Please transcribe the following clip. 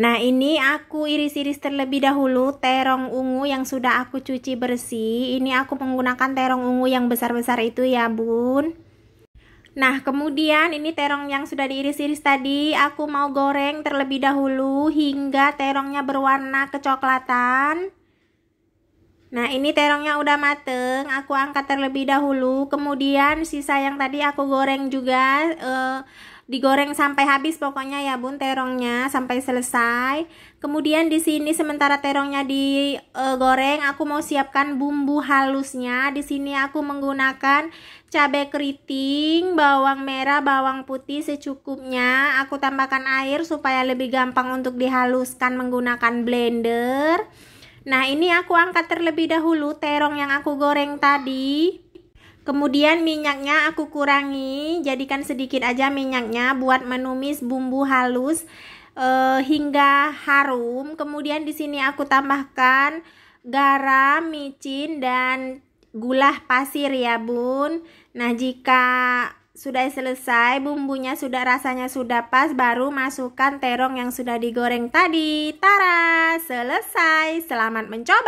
Nah ini aku iris-iris terlebih dahulu terong ungu yang sudah aku cuci bersih Ini aku menggunakan terong ungu yang besar-besar itu ya bun Nah kemudian ini terong yang sudah diiris-iris tadi Aku mau goreng terlebih dahulu hingga terongnya berwarna kecoklatan Nah ini terongnya udah mateng, aku angkat terlebih dahulu Kemudian sisa yang tadi aku goreng juga eh, digoreng sampai habis pokoknya ya bun terongnya sampai selesai kemudian di sini sementara terongnya digoreng aku mau siapkan bumbu halusnya di sini aku menggunakan cabai keriting bawang merah bawang putih secukupnya aku tambahkan air supaya lebih gampang untuk dihaluskan menggunakan blender nah ini aku angkat terlebih dahulu terong yang aku goreng tadi Kemudian minyaknya aku kurangi, jadikan sedikit aja minyaknya buat menumis bumbu halus e, hingga harum. Kemudian di sini aku tambahkan garam, micin dan gula pasir ya, Bun. Nah, jika sudah selesai, bumbunya sudah rasanya sudah pas, baru masukkan terong yang sudah digoreng tadi. Tara, selesai. Selamat mencoba.